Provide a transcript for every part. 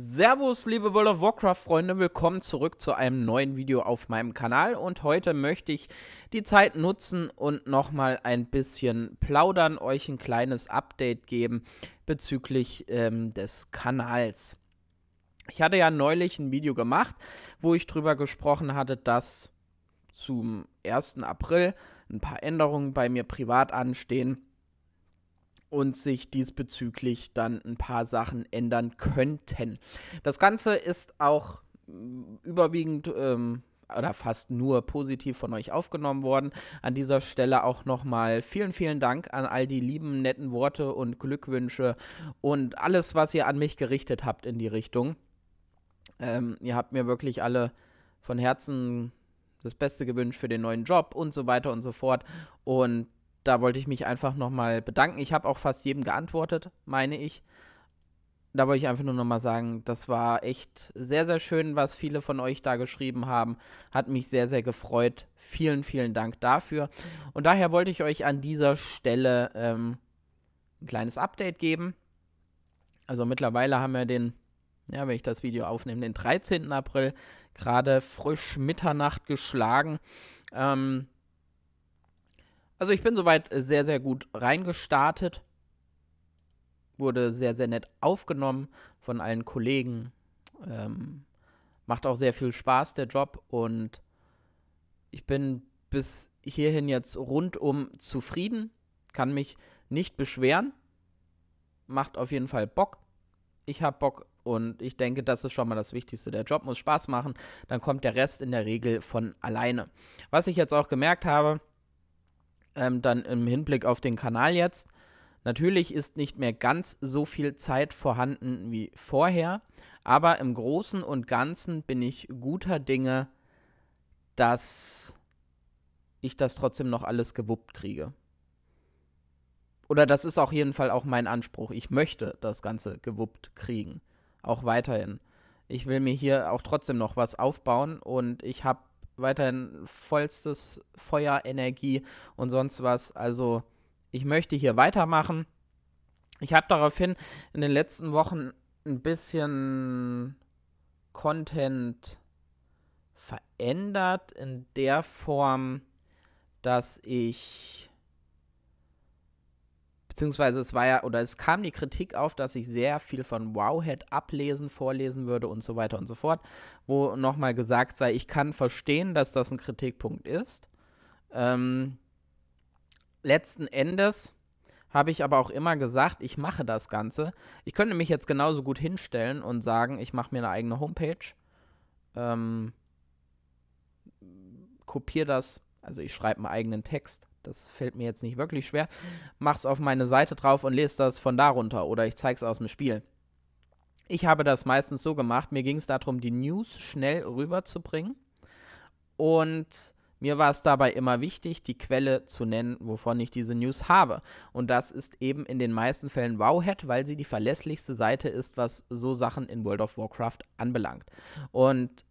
Servus, liebe World of Warcraft-Freunde, willkommen zurück zu einem neuen Video auf meinem Kanal und heute möchte ich die Zeit nutzen und nochmal ein bisschen plaudern, euch ein kleines Update geben bezüglich ähm, des Kanals. Ich hatte ja neulich ein Video gemacht, wo ich drüber gesprochen hatte, dass zum 1. April ein paar Änderungen bei mir privat anstehen und sich diesbezüglich dann ein paar Sachen ändern könnten. Das Ganze ist auch mm, überwiegend ähm, oder fast nur positiv von euch aufgenommen worden. An dieser Stelle auch nochmal vielen, vielen Dank an all die lieben, netten Worte und Glückwünsche und alles, was ihr an mich gerichtet habt in die Richtung. Ähm, ihr habt mir wirklich alle von Herzen das Beste gewünscht für den neuen Job und so weiter und so fort. Und da wollte ich mich einfach nochmal bedanken. Ich habe auch fast jedem geantwortet, meine ich. Da wollte ich einfach nur nochmal sagen, das war echt sehr, sehr schön, was viele von euch da geschrieben haben. Hat mich sehr, sehr gefreut. Vielen, vielen Dank dafür. Und daher wollte ich euch an dieser Stelle ähm, ein kleines Update geben. Also mittlerweile haben wir den, ja, wenn ich das Video aufnehme, den 13. April, gerade frisch Mitternacht geschlagen. Ähm, also ich bin soweit sehr, sehr gut reingestartet. Wurde sehr, sehr nett aufgenommen von allen Kollegen. Ähm, macht auch sehr viel Spaß, der Job. Und ich bin bis hierhin jetzt rundum zufrieden. Kann mich nicht beschweren. Macht auf jeden Fall Bock. Ich habe Bock und ich denke, das ist schon mal das Wichtigste. Der Job muss Spaß machen, dann kommt der Rest in der Regel von alleine. Was ich jetzt auch gemerkt habe, ähm, dann im Hinblick auf den Kanal jetzt. Natürlich ist nicht mehr ganz so viel Zeit vorhanden wie vorher, aber im Großen und Ganzen bin ich guter Dinge, dass ich das trotzdem noch alles gewuppt kriege. Oder das ist auf jeden Fall auch mein Anspruch. Ich möchte das Ganze gewuppt kriegen. Auch weiterhin. Ich will mir hier auch trotzdem noch was aufbauen und ich habe weiterhin vollstes Feuer, Energie und sonst was. Also ich möchte hier weitermachen. Ich habe daraufhin in den letzten Wochen ein bisschen Content verändert in der Form, dass ich beziehungsweise es war ja, oder es kam die Kritik auf, dass ich sehr viel von Wowhead ablesen, vorlesen würde und so weiter und so fort, wo nochmal gesagt sei, ich kann verstehen, dass das ein Kritikpunkt ist. Ähm, letzten Endes habe ich aber auch immer gesagt, ich mache das Ganze. Ich könnte mich jetzt genauso gut hinstellen und sagen, ich mache mir eine eigene Homepage, ähm, kopiere das, also ich schreibe einen eigenen Text, das fällt mir jetzt nicht wirklich schwer. Mach's auf meine Seite drauf und lese das von da runter oder ich zeig's aus dem Spiel. Ich habe das meistens so gemacht. Mir ging es darum, die News schnell rüberzubringen. Und mir war es dabei immer wichtig, die Quelle zu nennen, wovon ich diese News habe. Und das ist eben in den meisten Fällen Wowhead, weil sie die verlässlichste Seite ist, was so Sachen in World of Warcraft anbelangt. Und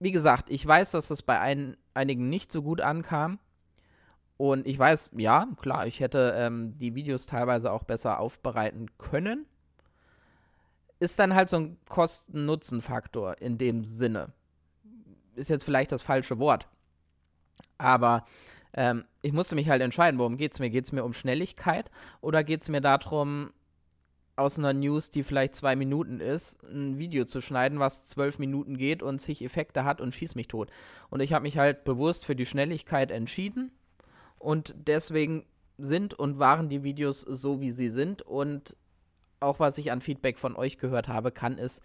wie gesagt, ich weiß, dass das bei ein, einigen nicht so gut ankam. Und ich weiß, ja, klar, ich hätte ähm, die Videos teilweise auch besser aufbereiten können. Ist dann halt so ein Kosten-Nutzen-Faktor in dem Sinne. Ist jetzt vielleicht das falsche Wort. Aber ähm, ich musste mich halt entscheiden, worum geht es mir? Geht es mir um Schnelligkeit oder geht es mir darum, aus einer News, die vielleicht zwei Minuten ist, ein Video zu schneiden, was zwölf Minuten geht und sich Effekte hat und schießt mich tot. Und ich habe mich halt bewusst für die Schnelligkeit entschieden und deswegen sind und waren die Videos so, wie sie sind. Und auch was ich an Feedback von euch gehört habe, kann es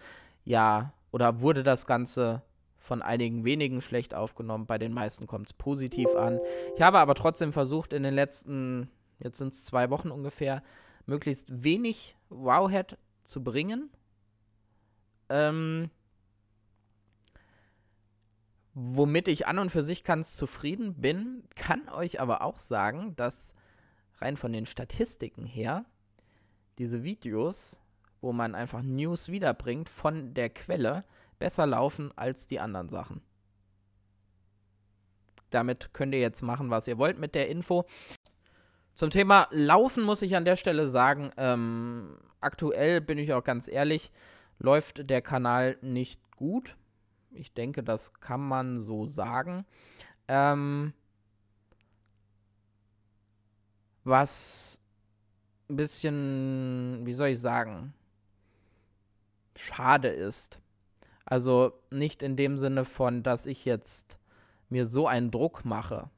ja oder wurde das Ganze von einigen wenigen schlecht aufgenommen. Bei den meisten kommt es positiv an. Ich habe aber trotzdem versucht, in den letzten, jetzt sind es zwei Wochen ungefähr, möglichst wenig Wowhead zu bringen. Ähm, Womit ich an und für sich ganz zufrieden bin, kann euch aber auch sagen, dass rein von den Statistiken her diese Videos, wo man einfach News wiederbringt von der Quelle, besser laufen als die anderen Sachen. Damit könnt ihr jetzt machen, was ihr wollt mit der Info. Zum Thema Laufen muss ich an der Stelle sagen, ähm, aktuell bin ich auch ganz ehrlich, läuft der Kanal nicht gut ich denke, das kann man so sagen. Ähm, was ein bisschen, wie soll ich sagen, schade ist. Also nicht in dem Sinne von, dass ich jetzt mir so einen Druck mache,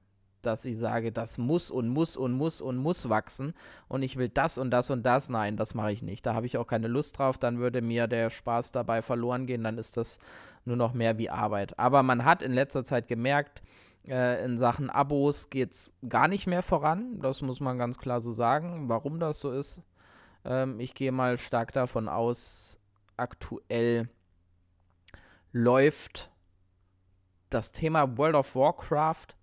dass ich sage, das muss und muss und muss und muss wachsen und ich will das und das und das. Nein, das mache ich nicht. Da habe ich auch keine Lust drauf. Dann würde mir der Spaß dabei verloren gehen. Dann ist das nur noch mehr wie Arbeit. Aber man hat in letzter Zeit gemerkt, äh, in Sachen Abos geht es gar nicht mehr voran. Das muss man ganz klar so sagen. Warum das so ist, ähm, ich gehe mal stark davon aus, aktuell läuft das Thema World of Warcraft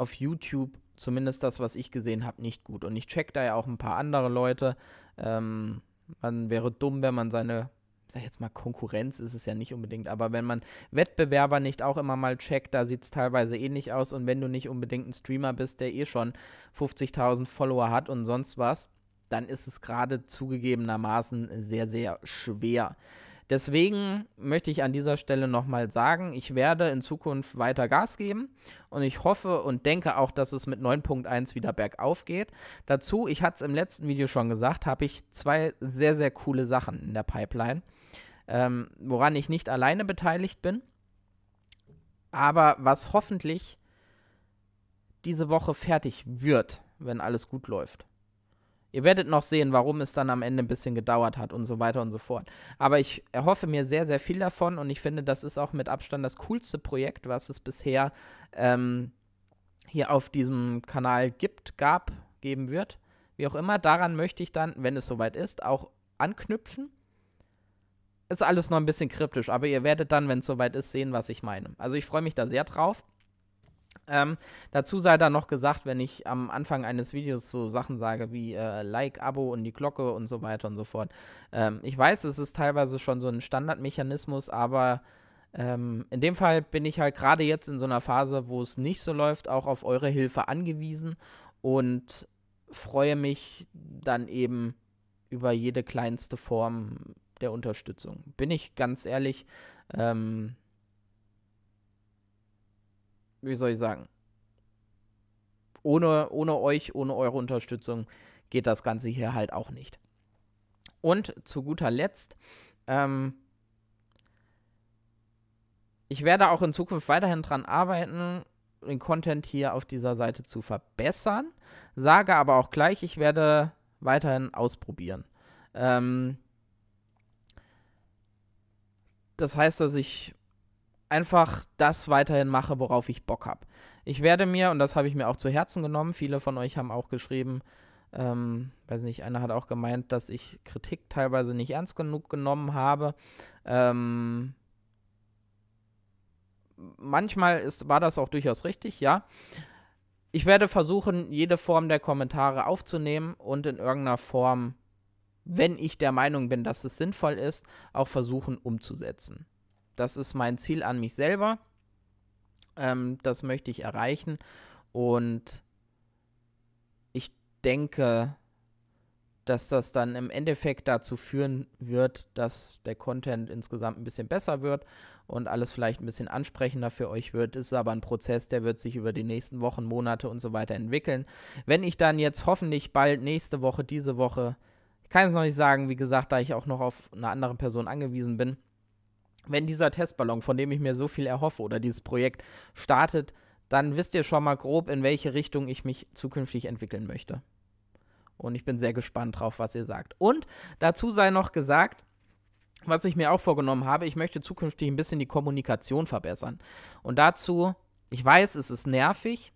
auf YouTube, zumindest das, was ich gesehen habe, nicht gut. Und ich check da ja auch ein paar andere Leute. Ähm, man wäre dumm, wenn man seine, sag jetzt mal, Konkurrenz ist es ja nicht unbedingt, aber wenn man Wettbewerber nicht auch immer mal checkt, da sieht es teilweise ähnlich eh aus. Und wenn du nicht unbedingt ein Streamer bist, der eh schon 50.000 Follower hat und sonst was, dann ist es gerade zugegebenermaßen sehr, sehr schwer. Deswegen möchte ich an dieser Stelle nochmal sagen, ich werde in Zukunft weiter Gas geben und ich hoffe und denke auch, dass es mit 9.1 wieder bergauf geht. Dazu, ich hatte es im letzten Video schon gesagt, habe ich zwei sehr, sehr coole Sachen in der Pipeline, ähm, woran ich nicht alleine beteiligt bin, aber was hoffentlich diese Woche fertig wird, wenn alles gut läuft. Ihr werdet noch sehen, warum es dann am Ende ein bisschen gedauert hat und so weiter und so fort. Aber ich erhoffe mir sehr, sehr viel davon und ich finde, das ist auch mit Abstand das coolste Projekt, was es bisher ähm, hier auf diesem Kanal gibt, gab, geben wird. Wie auch immer, daran möchte ich dann, wenn es soweit ist, auch anknüpfen. Ist alles noch ein bisschen kryptisch, aber ihr werdet dann, wenn es soweit ist, sehen, was ich meine. Also ich freue mich da sehr drauf. Ähm, dazu sei dann noch gesagt, wenn ich am Anfang eines Videos so Sachen sage wie äh, Like, Abo und die Glocke und so weiter und so fort. Ähm, ich weiß, es ist teilweise schon so ein Standardmechanismus, aber ähm, in dem Fall bin ich halt gerade jetzt in so einer Phase, wo es nicht so läuft, auch auf eure Hilfe angewiesen und freue mich dann eben über jede kleinste Form der Unterstützung. Bin ich ganz ehrlich, ähm, wie soll ich sagen, ohne, ohne euch, ohne eure Unterstützung geht das Ganze hier halt auch nicht. Und zu guter Letzt, ähm, ich werde auch in Zukunft weiterhin dran arbeiten, den Content hier auf dieser Seite zu verbessern. Sage aber auch gleich, ich werde weiterhin ausprobieren. Ähm, das heißt, dass ich einfach das weiterhin mache, worauf ich Bock habe. Ich werde mir, und das habe ich mir auch zu Herzen genommen, viele von euch haben auch geschrieben, ähm, weiß nicht, einer hat auch gemeint, dass ich Kritik teilweise nicht ernst genug genommen habe. Ähm, manchmal ist, war das auch durchaus richtig, ja. Ich werde versuchen, jede Form der Kommentare aufzunehmen und in irgendeiner Form, wenn ich der Meinung bin, dass es sinnvoll ist, auch versuchen umzusetzen. Das ist mein Ziel an mich selber. Ähm, das möchte ich erreichen. Und ich denke, dass das dann im Endeffekt dazu führen wird, dass der Content insgesamt ein bisschen besser wird und alles vielleicht ein bisschen ansprechender für euch wird. Ist aber ein Prozess, der wird sich über die nächsten Wochen, Monate und so weiter entwickeln. Wenn ich dann jetzt hoffentlich bald nächste Woche, diese Woche, ich kann es noch nicht sagen, wie gesagt, da ich auch noch auf eine andere Person angewiesen bin, wenn dieser Testballon, von dem ich mir so viel erhoffe, oder dieses Projekt startet, dann wisst ihr schon mal grob, in welche Richtung ich mich zukünftig entwickeln möchte. Und ich bin sehr gespannt drauf, was ihr sagt. Und dazu sei noch gesagt, was ich mir auch vorgenommen habe, ich möchte zukünftig ein bisschen die Kommunikation verbessern. Und dazu, ich weiß, es ist nervig,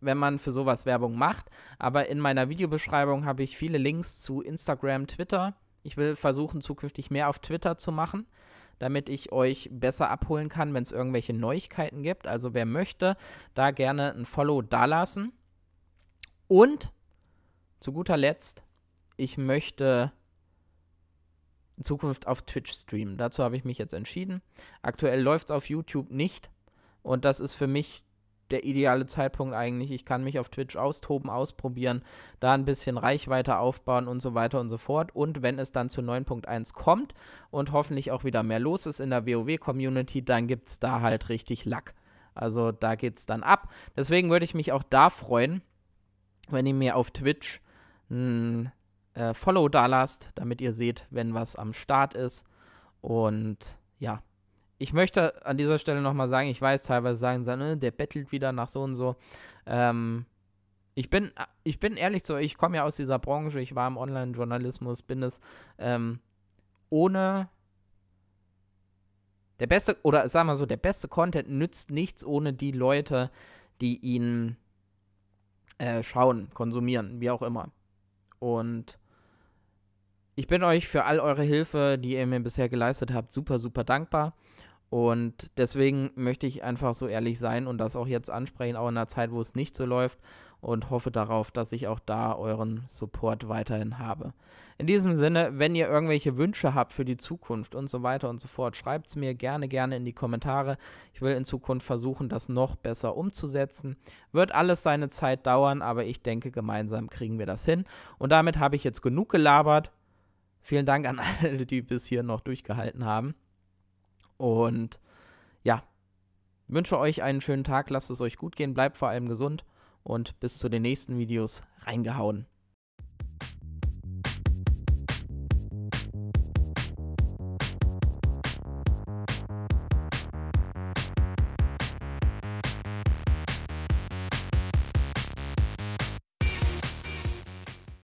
wenn man für sowas Werbung macht, aber in meiner Videobeschreibung habe ich viele Links zu Instagram, Twitter. Ich will versuchen, zukünftig mehr auf Twitter zu machen damit ich euch besser abholen kann, wenn es irgendwelche Neuigkeiten gibt. Also wer möchte, da gerne ein Follow dalassen. Und zu guter Letzt, ich möchte in Zukunft auf Twitch streamen. Dazu habe ich mich jetzt entschieden. Aktuell läuft es auf YouTube nicht. Und das ist für mich der ideale Zeitpunkt eigentlich. Ich kann mich auf Twitch austoben, ausprobieren, da ein bisschen Reichweite aufbauen und so weiter und so fort. Und wenn es dann zu 9.1 kommt und hoffentlich auch wieder mehr los ist in der WoW-Community, dann gibt es da halt richtig Lack. Also da geht es dann ab. Deswegen würde ich mich auch da freuen, wenn ihr mir auf Twitch ein äh, Follow da lasst, damit ihr seht, wenn was am Start ist. Und ja, ich möchte an dieser Stelle nochmal sagen, ich weiß teilweise sagen, sie, ne, der bettelt wieder nach so und so. Ähm, ich bin, ich bin ehrlich zu euch, ich komme ja aus dieser Branche, ich war im Online-Journalismus, bin es ähm, ohne der beste, oder sagen wir so, der beste Content nützt nichts ohne die Leute, die ihn äh, schauen, konsumieren, wie auch immer. Und ich bin euch für all eure Hilfe, die ihr mir bisher geleistet habt, super, super dankbar. Und deswegen möchte ich einfach so ehrlich sein und das auch jetzt ansprechen, auch in einer Zeit, wo es nicht so läuft und hoffe darauf, dass ich auch da euren Support weiterhin habe. In diesem Sinne, wenn ihr irgendwelche Wünsche habt für die Zukunft und so weiter und so fort, schreibt es mir gerne, gerne in die Kommentare. Ich will in Zukunft versuchen, das noch besser umzusetzen. Wird alles seine Zeit dauern, aber ich denke, gemeinsam kriegen wir das hin. Und damit habe ich jetzt genug gelabert. Vielen Dank an alle, die bis hier noch durchgehalten haben. Und ja, wünsche euch einen schönen Tag, lasst es euch gut gehen, bleibt vor allem gesund und bis zu den nächsten Videos reingehauen.